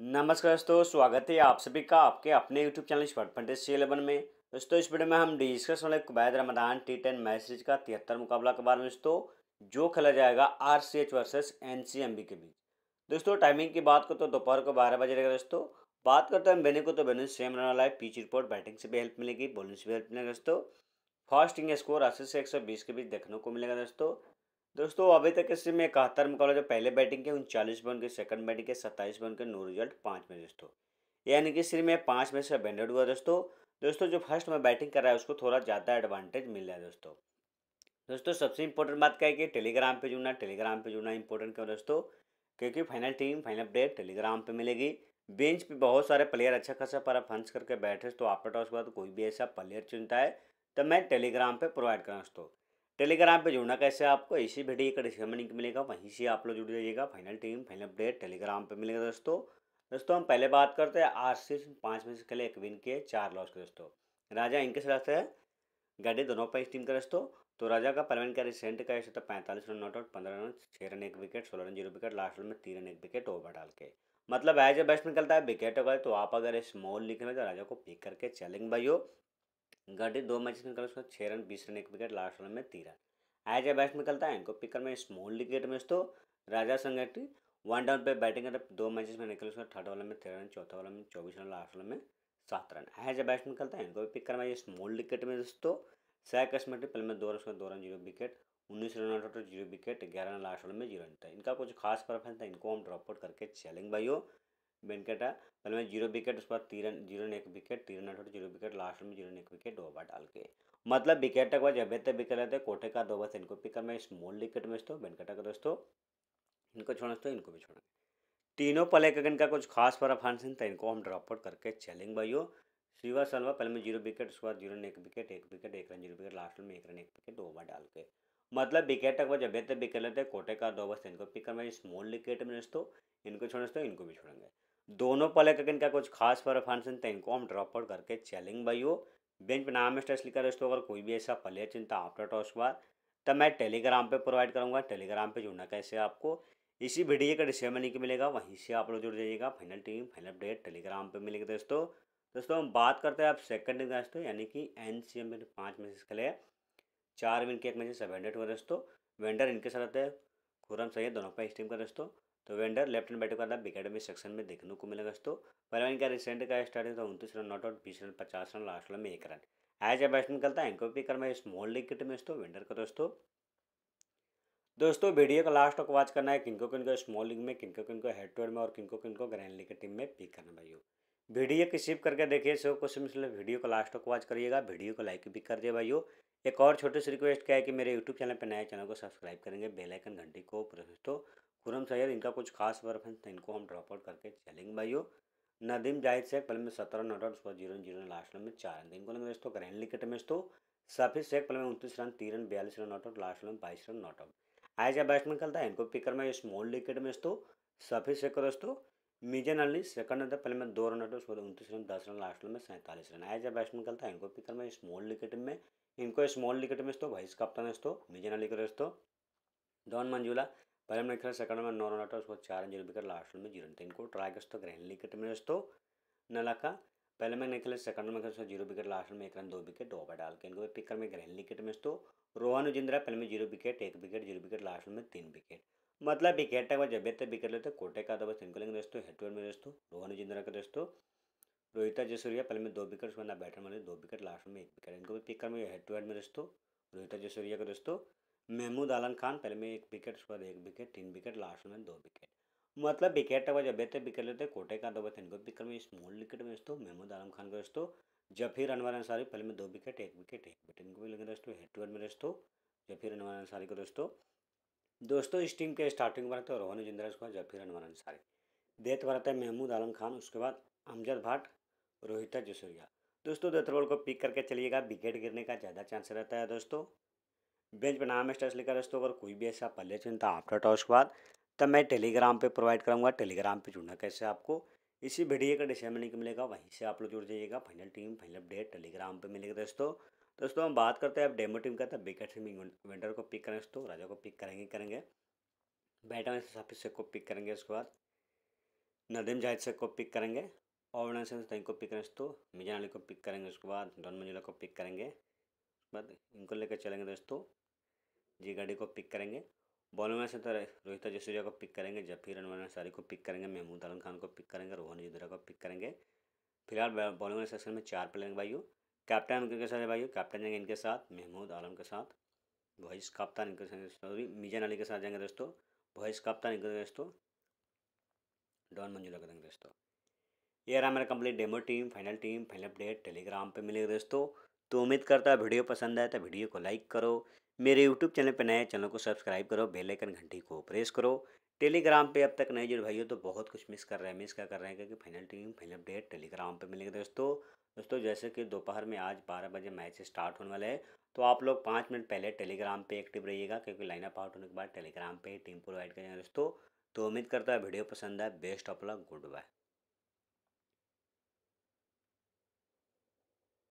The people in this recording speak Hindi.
नमस्कार दोस्तों स्वागत है आप सभी का आपके अपने YouTube channel spot C eleven में दोस्तों इस वीडियो में हम डिस्कस वाले Kuwait Ramadan T ten match series का तिहत्तर मुकाबला के बारे में दोस्तों जो खेला जाएगा R C H versus N C M B के बीच दोस्तों टाइमिंग की बात करो तो दोपहर को बारह बजे रहेगा दोस्तों बात करते हैं वेन्यू को तो वेन्यू सेम रन वाला है पीच रिपोर्ट बैटिंग से भी हेल्प मिलेगी बॉलिंग से भी हेल्प मिलेगा दोस्तों फास्ट इनिंग स्कोर अस्सी से एक सौ बीस के बीच देखने को मिलेगा दोस्तों दोस्तों अभी तक इसमें में इकहत्तर मुकाबला जो पहले बैटिंग के उनचालीस बन के सेकंड बैटिंग के सत्ताईस बन के नो रिजल्ट पाँच में दोस्तों यानी कि सिर्फ में पाँच में से बैंडेड हुआ दोस्तों दोस्तों जो फर्स्ट में बैटिंग कर रहा है उसको थोड़ा ज़्यादा एडवांटेज मिल रहा है दोस्तों दोस्तों सबसे इंपॉर्टेंट बात क्या है कि टेलीग्राम पर जुड़ना टेलीग्राम पर जुड़ना इंपॉर्टेंट क्यों दोस्तों क्योंकि final team final update Telegram पर मिलेगी बेंच पर बहुत सारे प्लेयर अच्छा खासा पर फंस करके बैठे तो आफ्टर टॉस के बाद कोई भी ऐसा प्लेयर चुनता है तो मैं टेलीग्राम पर प्रोवाइड कराँ दोस्तों टेलीग्राम पे जुड़ना कैसे आपको इसी वीडियो का डिस्क्रिप्शन लिंक मिलेगा वहीं से आप लोग जुड़ जाइएगा final team final update Telegram पे मिलेगा दोस्तों दोस्तों हम पहले बात करते हैं आज से पाँच मैच खेले एक विन के चार लॉस के दोस्तों राजा इनके साथ है गाड़ी दोनों पर इस टीम का दोस्तों तो राजा का परवन का रिसेंट का ऐसे था पैंतालीस रन नॉट आउट पंद्रह रन छः रन एक विकेट सोलह run zero wicket last run में तीन रन एक विकेट ओवर डाल के मतलब एज ए बेस्ट निकलता है विकेट अगर तो आप अगर स्मॉल लीग में तो राजा को पिक करके चलेंगे भाई हो गड्डी दो मैच निकल उसको छः रन बीस रन एक विकेट लास्ट ओवर में तीन रन एज ए बैट्स निकलता है इनको पिकर में स्मॉल विकेट में तो राजा संगठी वन डाउन पे बैटिंग करते दो मैचेस में निकल उसका थर्ड ओवर में तेरह रन चौथा ओवर में चौबीस रन लास्ट ओवर में सात रन एज ए बैट्समैन निकलता है इनको भी पिक में स्मॉल विकेट में दोस्तों सैक कश्मीर पहले में दो रन उसका दो रन जीरो विकेट उन्नीस रन आउट जीरो विकेट ग्यारह रन लास्ट ओवर में जीरो रन था इनका कुछ खास परफॉर्मेंस था इनको हम ड्रॉप आउट करके चलेंगे हो वेंकटा पहले में जीरो विकेट उसके बाद तीरन जीरो ने एक विकेट तीरन अठोट जीरो विकेट लास्ट में जीरो ने एक विकेट ओवर डाल के मतलब विकेट बाद जब तक विकेट रहते कोटे का दो बस इनको पिक करना स्मॉल विकेट में दोस्तों वेंकटा का दोस्तों इनको छोड़ना तो इनको भी छोड़ना तीनों पले का इनका कुछ खास परफॉर्मेंस था तो इनको हम ड्रॉप आउट करके चलेंगे भाइयों श्रीवा सलवा पहले में जीरो विकेट उसके बाद जीरो ने एक विकेट एक विकेट एक रन जीरो विकेट लास्ट में एक रन एक विकेट ओवर डाल के मतलब विकेट तक जब तक विकेट लेते कोटे का दो बस इनको पिक करना स्मॉल विकेट में दोस्तों इनको छोड़ना तो इनको भी छोड़ेंगे दोनों पहले करके इनका कुछ खास परफॉर्मेंस तो इनको हम ड्रॉप आउट करके भाई हो बेंच पर नाम स्टेस लिखा दोस्तों अगर कोई भी ऐसा पले चिंता आफ्टर टॉस हुआ तब मैं टेलीग्राम पे प्रोवाइड करूँगा टेलीग्राम पे जुड़ना कैसे आपको इसी वीडियो का डिस्क्रिप्शन में लिंक मिलेगा वहीं से आप लोग जुड़ जाइएगा final team final update Telegram पर मिलेगा दोस्तों दोस्तों हम बात करते हैं आप सेकंड दोस्तों यानी कि एन सी एम पाँच मैचेस खेले चार विन के एक मैच सेवन हंड्रेड हुआ दोस्तों वेंडर इनके साथ रहते हैं खुरम सैयद दोनों पर इस टीम का दोस्तों तो वेंडर लेफ्ट हैंड बैटिंग करता बिकेडमी सेक्शन में देखने को मिलेगा दोस्तों बलवान का रिसेंट का स्टार्टिंग तो उनतीस रन नॉट आउट बीस रन पचास रन लास्ट में एक रन एज ए बैट्समैन करता है एंकोपी कर मैं स्मॉल लीग किट में दोस्तों वेंडर का दोस्तों दोस्तों वीडियो का लास्ट तक वॉच करना है किनको किनको स्मॉल लीग में किनको किनको हेड टू हेड में और किनको किनको ग्रैंड लीग की टीम में पिक करना भाइयों वीडियो की सिप करके देखिए सब क्वेश्चन मतलब वीडियो को लास्ट तक वॉच करिएगा वीडियो को लाइक भी कर दिए भाइयों एक और छोटे से रिक्वेस्ट क्या है कि मेरे यूट्यूब चैनल पर नए चैनल को सब्सक्राइब करेंगे बेलाइकन घंटी को दोस्तों खुरम सैयद इनका कुछ खास वर्क है तो इनको हम ड्रॉप आउट करके चलेंगे भाइयों नदीम जाहिद शेख पहले में सत्रह नॉट आउट उसके जीरो जीरो लास्ट में चार रन इनको लगे दोस्तों करेंगे विकेट में दोस्तों सफी शेख पहले में उनतीस रन तीन रन बयालीस रन नॉट आउट लास्ट में बाईस रन नॉट आउट आयजा बैट्समैन खेलता है इनको पिकर में स्मॉल विकेट में दोस्तों सफी शेख को दोस्तों मिजन अली सेकंड आता पहले में दो रन आउट उसके बाद उनतीस रन दस रन लास्ट में सैंतालीस रन आयजा बैट्समैन खेलता है इनको पिकर में स्मॉल विकेट में इनको स्मॉल विकेट में दोस्तों वाइस कप्तान दोस्तों मिजन अली को दोस्तों डॉन मंजूला पहले हमने खेला सेकंड में नौ रन आउट उसको चार रन जीरो विकेट लास्ट में जीरो तीन तो को ट्राई कर सकते ग्रहण विकेट में दोस्तों नला का पहले मैंने खेले सेकंड में खेले जीरो विकेट लास्ट में एक रन दो विकेट दो ओवर डाल के इनको पिकर में ग्रहण विकेट में तो रोहन उजिंद्रा पहले में जीरो विकेट एक विकेट जीरो विकेट लास्ट में तीन विकेट मतलब विकेट का जब तक विकेट लेते कोटे का दबा तो इनको लेंगे दोस्तों हेड में दोस्तों रोहन उजिंद्रा का दोस्तों रोहिता जसूरिया पहले में दो विकेट उसमें ना बैटर में दो विकेट लास्ट में एक विकेट इनको भी पिकर में हेड टू हेड में दोस्तों रोहिता जसूरिया का दोस्तों महमूद आलम खान पहले में एक विकेट उसके बाद एक विकेट तीन विकेट लास्ट में दो विकेट मतलब विकेट जब बेहतर विकेट लेते कोटे का दो थे इनको विकेट में स्मॉल विकेट में दोस्तों महमूद आलम खान को दोस्तों फिर अनवर अंसारी पहले में दो विकेट एक विकेट एक विकेट इनको भी लगे दोस्तों हेड टू हेड में दोस्तों फिर अनवर अंसारी को दोस्तों दोस्तों इस टीम के स्टार्टिंग बनाते रोहन जिंदर उसके बाद जफीर अनवर अंसारी डेथ बनाता है महमूद आलम खान उसके बाद अमजद भाट रोहिता जसोरिया दोस्तों डेथ बॉल को पिक करके चलिएगा विकेट गिरने का ज़्यादा चांस रहता है दोस्तों बेंच नाम मैं स्टेटस लिखा दोस्तों अगर कोई भी ऐसा पहले चुनता आफ्टर टॉस के बाद तब मैं टेलीग्राम पे प्रोवाइड करूँगा टेलीग्राम पे जुड़ना कैसे आपको इसी वीडियो का डिस्क्रिप्शन लिंक मिलेगा वहीं से आप लोग जुड़ जाइएगा final team final update Telegram पर मिलेगा दोस्तों दोस्तों हम बात करते हैं अब डेमो टीम का तब बिकेट सिंह विंटर को पिक करें दोस्तों राजा को पिक करेंगे करेंगे बैटर साफिस शेख को पिक करेंगे उसके बाद नदीम जाहिद शेख को पिक करेंगे और तई को पिक करें दोस्तों मिजान अली को पिक करेंगे उसके बाद डॉन मंजिला को पिक करेंगे बाद इनको लेकर चलेंगे दोस्तों जी गाड़ी को पिक करेंगे बॉलिंग से तो रोहित जसूरिया को पिक करेंगे जफीर अनवर अंसारी को पिक करेंगे महमूद आलम खान को पिक करेंगे रोहन जुदरा को पिक करेंगे फिलहाल बॉलिंग सेक्शन में चार प्लेयर भाइयों कैप्टन उनके साथ है कैप्टन जाएंगे इनके साथ महमूद आलम के साथ वॉइस कप्तान इनके सॉरी मिजान अली के साथ जाएंगे दोस्तों वॉइस कप्तान इनके दोस्तों डॉन मंजूला करेंगे दोस्तों ये रहा मेरा complete demo team final team final update Telegram पे मिलेगा दोस्तों तो उम्मीद करता है वीडियो पसंद आए तो वीडियो को लाइक करो मेरे यूट्यूब चैनल पर नए चैनल को सब्सक्राइब करो बेलाइकन घंटी को प्रेस करो टेलीग्राम पे अब तक नए जुड़े भाइयों तो बहुत कुछ मिस कर रहे हैं मिस क्या कर रहे हैं क्योंकि final team final update Telegram पे मिलेंगे दोस्तों दोस्तों जैसे कि दोपहर में आज बारह बजे मैच स्टार्ट होने वाला है तो आप लोग पाँच मिनट पहले टेलीग्राम पे एक्टिव रहिएगा क्योंकि लाइनअप आउट होने के बाद टेलीग्राम पर टीम प्रोवाइड करेंगे दोस्तों तो उम्मीद करता है वीडियो पसंद आए best of luck good bye